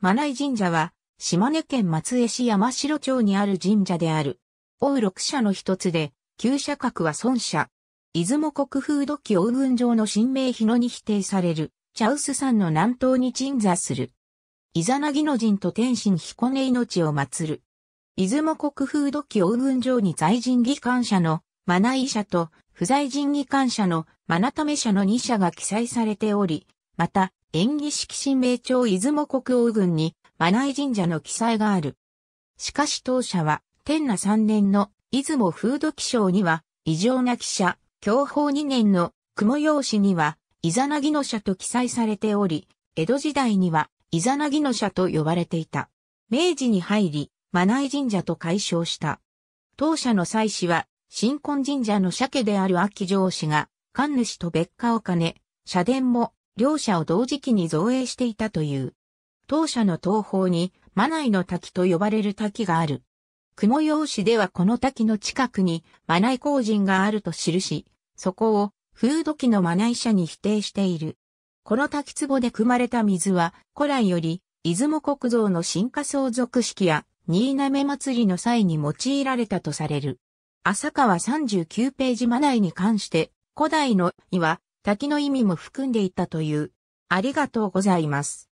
マナイ神社は、島根県松江市山城町にある神社である。王六社の一つで、旧社格は孫社。出雲国風土記王軍城の神明日野に否定される、茶臼山の南東に鎮座する。イザナギの神と天神彦根命を祀る。出雲国風土記王軍城に在神義官社の、マナイ社と、不在神義官社の、マナタメ社の二社が記載されており、また、演技式神明朝出雲国王軍に、マナイ神社の記載がある。しかし当社は、天那3年の出雲風土記章には、異常な記者、享保2年の雲用紙には、イザナギの社と記載されており、江戸時代には、イザナギの社と呼ばれていた。明治に入り、マナイ神社と解消した。当社の祭祀は、新婚神社の社家である秋上氏が、神主と別家を兼ね、社殿も両者を同時期に造営していたという。当社の東方に、マナイの滝と呼ばれる滝がある。雲用紙ではこの滝の近くに、マナイ工人があると記し、そこを、風土器のマナイ社に否定している。この滝壺で汲まれた水は、古来より、出雲国造の進化相続式や、新滑祭りの際に用いられたとされる。浅川39ページマナイに関して、古代の、いは、滝の意味も含んでいたという。ありがとうございます。